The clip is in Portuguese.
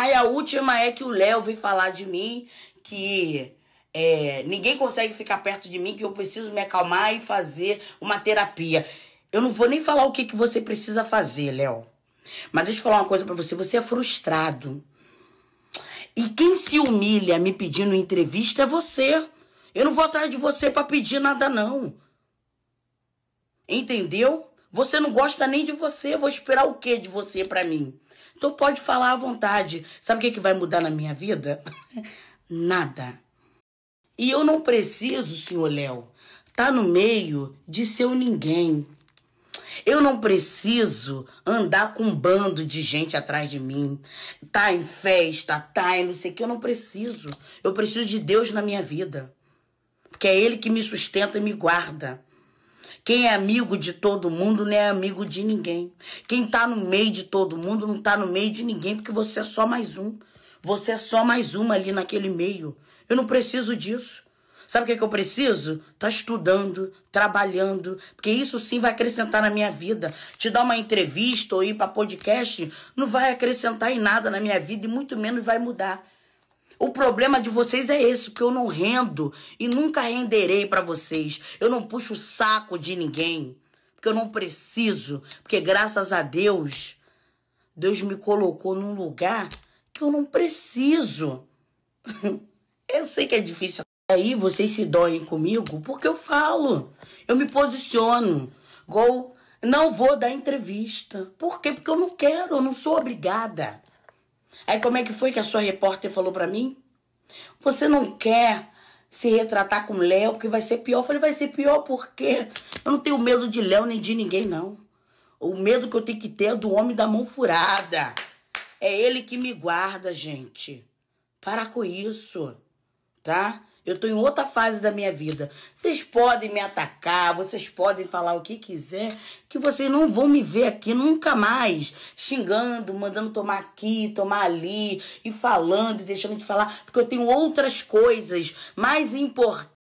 Aí a última é que o Léo veio falar de mim que é, ninguém consegue ficar perto de mim, que eu preciso me acalmar e fazer uma terapia. Eu não vou nem falar o que, que você precisa fazer, Léo. Mas deixa eu falar uma coisa para você. Você é frustrado. E quem se humilha me pedindo entrevista é você. Eu não vou atrás de você para pedir nada, não. Entendeu? Você não gosta nem de você. vou esperar o que de você para mim? Então pode falar à vontade. Sabe o que, é que vai mudar na minha vida? Nada. E eu não preciso, senhor Léo, estar tá no meio de seu ninguém. Eu não preciso andar com um bando de gente atrás de mim. Tá em festa, tá em não sei o que. Eu não preciso. Eu preciso de Deus na minha vida. Porque é Ele que me sustenta e me guarda. Quem é amigo de todo mundo não é amigo de ninguém. Quem está no meio de todo mundo não está no meio de ninguém, porque você é só mais um. Você é só mais uma ali naquele meio. Eu não preciso disso. Sabe o que, é que eu preciso? Tá estudando, trabalhando, porque isso sim vai acrescentar na minha vida. Te dar uma entrevista ou ir para podcast não vai acrescentar em nada na minha vida e muito menos vai mudar. O problema de vocês é esse, que eu não rendo e nunca renderei para vocês. Eu não puxo o saco de ninguém, porque eu não preciso, porque graças a Deus, Deus me colocou num lugar que eu não preciso. eu sei que é difícil. Aí vocês se doem comigo porque eu falo, eu me posiciono, igual não vou dar entrevista. Por quê? Porque eu não quero, eu não sou obrigada. Aí como é que foi que a sua repórter falou para mim? Você não quer se retratar com Léo, porque vai ser pior. Eu falei, vai ser pior porque eu não tenho medo de Léo nem de ninguém, não. O medo que eu tenho que ter é do homem da mão furada. É ele que me guarda, gente. Para com isso tá? Eu tô em outra fase da minha vida. Vocês podem me atacar, vocês podem falar o que quiser, que vocês não vão me ver aqui nunca mais xingando, mandando tomar aqui, tomar ali e falando e deixando de falar, porque eu tenho outras coisas mais importantes